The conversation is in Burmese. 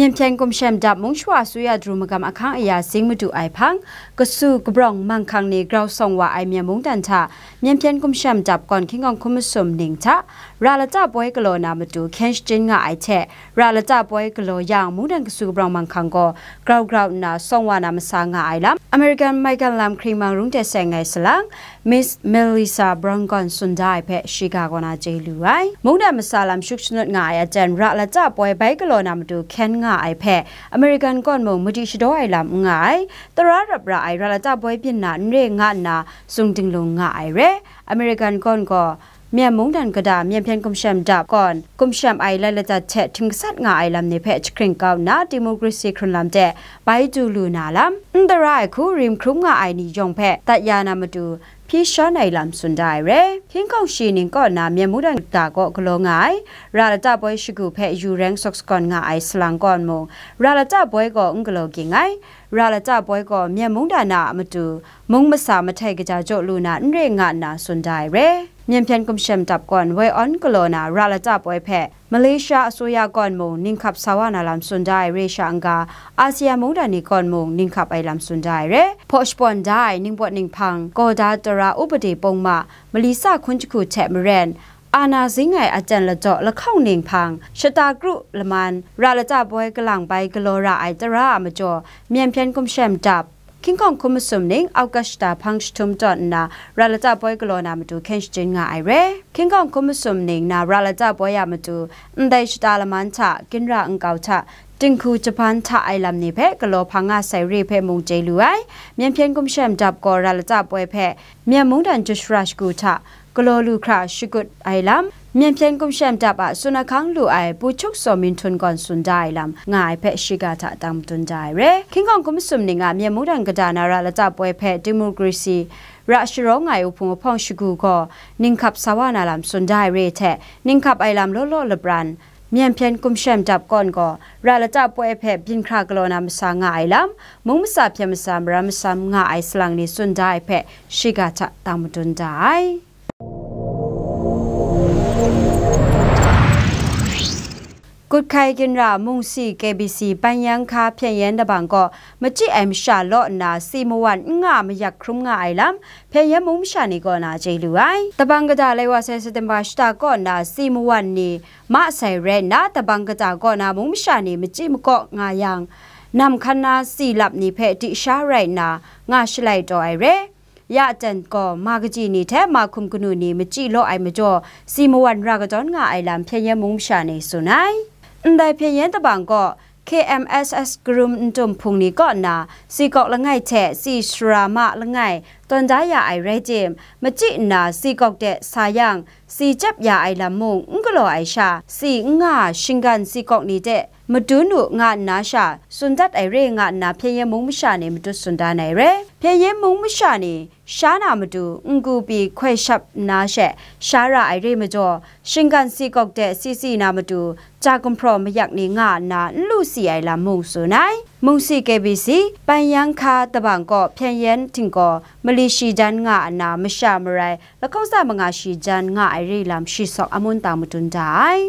เมียนเพียงกุมเชมดับมุงชัวสุยาดรูมกำอคังอียาสิงมุดูไอพังกสูกบรองมังคังในกราวสองว่าไอเมียมุงดันทาเมียนเพียงกุมเชมดับก่อนคิงองคุมสมนิงทะราละจ้าบวยกโลนามาดูเคนจินงาไอเชราละจ้าบวยกโลอย่างมุงดันกสูกบรองมังคังก็กราวกราวนาสองว่านามสางาไอลำอเมริกันไมกันลำครีมังรุงเตแสงไงสลังมิสเมลิซาบรองกอนสุนได้เพชิกากนาเจลูไอมุงดันมาสาลามชุกชนดงาไอเจนราละจ้าบวยไบกโลนามาดูเคนงาง่ายแพอเมริกันก่อนมงมุดิชดอยลำง่ายตราดับรายราลจ้าบอยพินนาเรงงานนาสุงดิงลงง่ายเรอเมริกันก่อนก็မြန်မုန်တန်ကဒါမြန်ပြန်ကွန်ရှမ်ဒါကွန်ကွန်ရှမ်အိုင်လာလတာချက်ထင်ဆတ်ငါအိုင်လမ်နေဖက်ချခရင်ကောက်နာဒီမိုကရေစီခရလမ်တဲ့ဘိုင်ဂျူလူနာလမ်အန်ဒရိုင်ခုရင်ခရုငါအိုင်နီယောင်ဖက်တတ်ယာနာမတူဖြီရှောနိုင်လမ်စွန်ဒိုင်ရဲခင်းကောင်ရှီနင်ကောနာမြန်မှုဒန်တာကောဂလောငိုင်ရာလတာဘွဲရှိကူဖဲယူရန်ဆော့စ်ကွန်ငါအိုင်စလန်ကွန်မရာလတာဘွဲကောငဂလောကင်ငိုင်ရာလတာဘွဲကောမြန်မှုဒါနာအမတူမုံမစာမထိုက်ကကြကြောလူနာနရေငါနာစွန်ဒိုင်ရဲမြန်ပြန်ကွန်ရှမ်တပ်ကွန်ဝဲအွန်ကလိုနာရာလာတာပွဲဖက်မလေးရှားအစိုးရကွန်မုံနင်ခပ်ဆာဝနာလမ်စွန်ဒိုင်ရေရှာအင်ကာအာဆီယံမုန်ဒန်နီကွန်မုံနင်ခပ်အိုင်လမ်စွန်ဒိုင်ရေဖော့ရှ်ပွန်ဒိုင်နင်ပွတ်နင်ဖန်ကောဒါတရာဥပဒေပုံမမလီစာခွန်ချခုချက်မရန်อาณาสิงไงอาจารย์ละเจาะละเข้าเน่งพังชะตากรุละมันราละจ่าบอยกลังไปกลอราไอตรามาจ่อเมียนเพียนกุมแชมจับคิงกองคุมสุมนิงอากาศตาพังชทุมจอดนาราลจาบอยกลอนามาดูเคนจินงาไอเร่คิงกองคุมสุมนิงนาราลจาบอยามาดูอันใดชตาละมันชะกินราอังเกาชะတင်ခုဂျပန်ထအိုင်လမ်နေဖက်ကလောဖာငါဆိုင်ရိဖက်မုန်ကျဲလူအိုင်မြန်ပြန်ကွန်ရှမ်ဂျပ်ကောရာလကြပွဲဖက်မြန်မုန်တန်ဂျုရှရရှ်ကူထကလောလူခရရှိကုတ်အိုင်လမ်မြန်ပြန်ကုရှမ်တပ်ပါဆွနခန်းလူအိုင်ပူချုပ်စောမင်ထွန်ကွန်ဆွန်ဒိုင်လမ်ငါအိုင်ဖက်ရှိကတာတမ်တွန်ဒိုင်ရဲခင်းကောင်ကွန်ဆွမ်နေငါမြန်မူဒန်ကဒါနာရလကြပွဲဖက်ဒီမိုကရေစီရာရှိရောငါယုံဖုံဖောင်ရှိကူကိုနင်းခပ်ဆဝနာလမ်ဆွန်ဒိုင်ရဲတဲ့နင်းခပ်အိုင်လမ်လောလောလဘရန်မြန်ပြန်ကုမ်ရှမ်တပ်ကွန်ကိုရာလကြပွဲဖက်ပြင်ခါကလောနာမဆာငါအိုင်လမ်မုံမဆာပြမဆာမရမဆာငါအိုင်စလန်နီဆွန်ဒိုင်ဖက်ရှိကတာတမ်တွန်ဒိုင်กุดไคกินรามุงซีเกบีซีปัญยังคาเพียงเย็นดบังก็มาจีเอ็มชาลอนาซีมวันงามายักครุมงาไอลำเพียงยมุมชานีก็นาเจลุไอตบังกะดาเลวาเซสเตมบาชตาก็นาซีมวันนี้มาใส่เรนาตบังกะดาก็นามุมชานีมาจีมก็งายังนำคณะสีหลับนี้เพติชาไรนางาชไลดอยเรยะจันก็มากจีนี่แท้มาคุมกนูนี่มจีโลไอมจ่อซีมวันรากจอนงาไอลามเพียงยมุมชานีสุนัยได้เพียงยันตะบังก็ KMSS Groom จมพุงนี้ก็นาสีกอกละไงแฉสีชรามะละไงตอนจ้ายาไอไรเจมมาจินาสีกอกเดสายังสีจับยาไอละมุงงกลอไอชาสีง่าชิงกันสีกอกนี้เดမဒွန်းတို့ငါနာရှာစွန်ဒတ်အရေငါနာဖျရဲမုံမရှာနေမဒွစွန်ဒါနိုင်ရဖျရဲမုံမရှာနေရှားနာမတူအင်ကူပီခွဲရှပ်နာရှက်ရှားရာအရေမကျော်ရှင်ကန်စီကောက်တဲ့စီစီနာမတူဂျာကွန်ဖရမယက်နေငါနာလူစီအိုင်လာမုံဆိုနိုင်မုံစီ KBC ပန်ယန်ခါတဘန်ကောဖျန်ယန်တင်ကောမလေးရှိဂျန်ငါအနာမရှာမရိုင်လကောက်ဆာမငါရှိဂျန်ငါအရေလမ်ရှိဆော့အမွန်တာမတွန်ဒိုင်